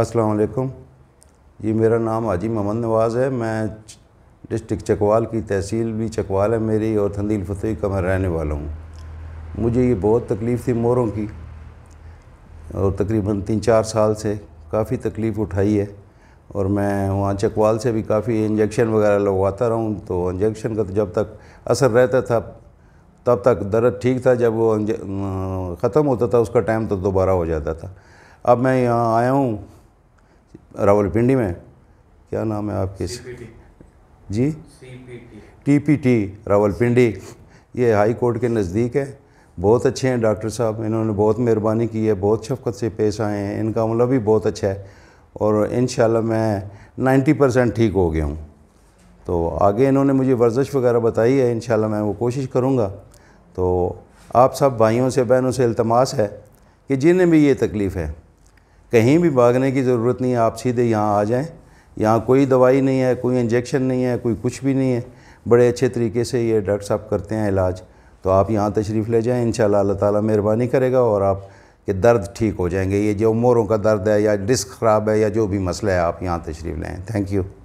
असलकुम जी मेरा नाम हाजी मोहम्मद नवाज़ है मैं डिस्ट्रिक्ट चकवाल की तहसील भी चकवाल है मेरी और थंदील फतेह का मैं रहने वाला हूँ मुझे ये बहुत तकलीफ़ थी मोरों की और तकरीबन तीन चार साल से काफ़ी तकलीफ़ उठाई है और मैं वहाँ चकवाल से भी काफ़ी इंजेक्शन वगैरह लगवाता रहूँ तो इंजेक्शन का तो जब तक असर रहता था तब तक दर्द ठीक था जब वो ख़त्म होता था उसका टाइम तो दोबारा हो जाता था अब मैं यहाँ आया हूँ रावलपिंडी में क्या नाम है आपके जी टी पी टी रावलपिंडी ये हाई कोर्ट के नज़दीक है बहुत अच्छे हैं डॉक्टर साहब इन्होंने बहुत मेहरबानी की है बहुत शफकत से पेश आए हैं इनका अमला मतलब भी बहुत अच्छा है और इन मैं नाइन्टी परसेंट ठीक हो गया हूँ तो आगे इन्होंने मुझे वर्जिश वगैरह बताई है इन मैं वो कोशिश करूँगा तो आप सब भाइयों से बहनों से अल्तमास है कि जिन्हें भी ये तकलीफ़ है कहीं भी भागने की ज़रूरत नहीं है आप सीधे यहाँ आ जाएँ यहाँ कोई दवाई नहीं है कोई इंजेक्शन नहीं है कोई कुछ भी नहीं है बड़े अच्छे तरीके से ये डॉक्टर साहब करते हैं इलाज तो आप यहाँ तशरीफ़ ले जाएँ इन अल्लाह ताला मेहरबानी करेगा और आप के दर्द ठीक हो जाएंगे ये जो मोरों का दर्द है या डिस्क ख़राब है या जो भी मसला है आप यहाँ तशरीफ़ लें थैंक यू